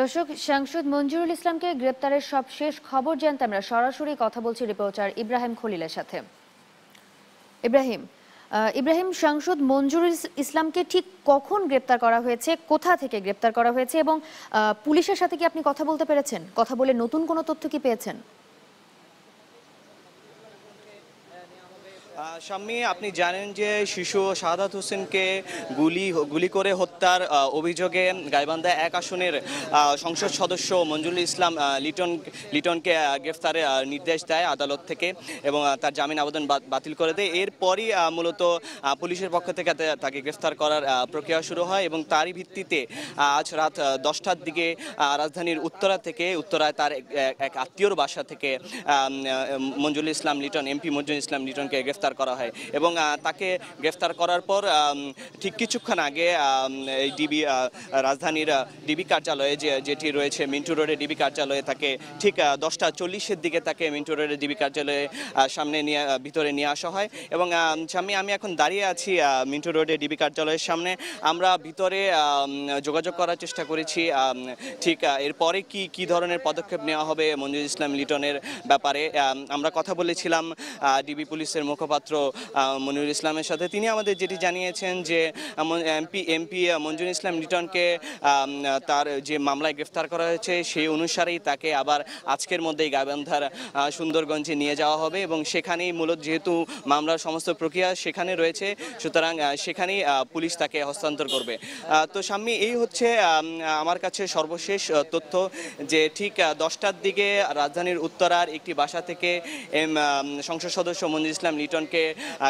দর্শক সাংসদ মঞ্জুরুল ইসলামকে গ্রেপ্তারের সব শেষ খবর জানতে আমরা সরাসরি কথা বলছি রিপোর্টার ইব্রাহিম খলিলের সাথে ইব্রাহিম ইব্রাহিম সাংসদ মঞ্জুরুল ইসলামকে ঠিক কখন গ্রেপ্তার করা হয়েছে কোথা থেকে গ্রেপ্তার করা হয়েছে এবং পুলিশের সাথে কি আপনি কথা বলতে পেরেছেন কথা বলে নতুন কোনো তথ্য কি পেয়েছেন সামনে আপনি জানেন যে শিশু শাহাদাত হোসেনকে গুলি গুলি করে হত্যার অভিযোগে গাইবান্ধা এক আসনের সংসদ সদস্য মঞ্জুরুল ইসলাম লিটন লিটনকে গ্রেফতারের নির্দেশ দেয় আদালত থেকে এবং তার জামিন আবেদন বাতিল করে দেয় এরপরই মূলত পুলিশের পক্ষ থেকে তাকে গ্রেফতার করার প্রক্রিয়া শুরু হয় এবং তারই ভিত্তিতে আজ রাত দশটার দিকে রাজধানীর উত্তরা থেকে উত্তরায় তার এক আত্মীয়র বাসা থেকে মঞ্জুরুল ইসলাম লিটন এমপি মঞ্জুল ইসলাম লিটনকে গ্রেফতার গ্রেফতার করা হয় এবং তাকে গ্রেফতার করার পর ঠিক কিছুক্ষণ আগে এই ডিবি রাজধানীর ডিবি কার্যালয়ে যে যেটি রয়েছে মিন্টু রোডে ডিবি কার্যালয়ে তাকে ঠিক দশটা চল্লিশের দিকে তাকে মিন্টু রোডের ডিবি কার্যালয়ে সামনে নিয়ে ভিতরে নিয়ে আসা হয় এবং স্বামী আমি এখন দাঁড়িয়ে আছি মিন্টু রোডে ডিবি কার্যালয়ের সামনে আমরা ভিতরে যোগাযোগ করার চেষ্টা করেছি ঠিক এরপরে কি কি ধরনের পদক্ষেপ নেওয়া হবে মঞ্জুর ইসলাম লিটনের ব্যাপারে আমরা কথা বলেছিলাম ডিবি পুলিশের মুখপাত্র মুখপাত্র মনির ইসলামের সাথে তিনি আমাদের যেটি জানিয়েছেন যে এমপি এমপি মঞ্জুর ইসলাম লিটনকে তার যে মামলায় গ্রেফতার করা হয়েছে সেই অনুসারেই তাকে আবার আজকের মধ্যেই গাবেন্ধার সুন্দরগঞ্জে নিয়ে যাওয়া হবে এবং সেখানেই মূলত যেহেতু মামলার সমস্ত প্রক্রিয়া সেখানে রয়েছে সুতরাং সেখানেই পুলিশ তাকে হস্তান্তর করবে তো স্বামী এই হচ্ছে আমার কাছে সর্বশেষ তথ্য যে ঠিক দশটার দিকে রাজধানীর উত্তরার একটি বাসা থেকে সংসদ সদস্য মঞ্জুর ইসলাম লিটন জনকে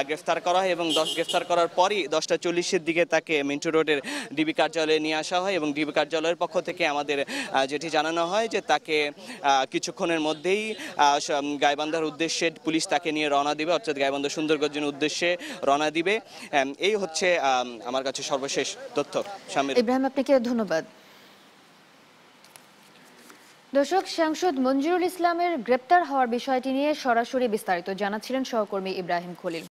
গ্রেফতার করা হয় এবং দশ গ্রেফতার করার পরই দশটা চল্লিশের দিকে তাকে মিন্টু রোডের ডিবি কার্যালয়ে নিয়ে আসা হয় এবং ডিবি কার্যালয়ের পক্ষ থেকে আমাদের যেটি জানানো হয় যে তাকে কিছুক্ষণের মধ্যেই গাইবান্ধার উদ্দেশ্যে পুলিশ তাকে নিয়ে রওনা দিবে অর্থাৎ গাইবান্ধা সুন্দরগঞ্জের উদ্দেশ্যে রওনা দিবে এই হচ্ছে আমার কাছে সর্বশেষ তথ্য ইব্রাহিম আপনাকে ধন্যবাদ দর্শক সাংসদ মঞ্জুরুল ইসলামের গ্রেপ্তার হওয়ার বিষয়টি নিয়ে সরাসরি বিস্তারিত জানাচ্ছিলেন সহকর্মী ইব্রাহিম খলিল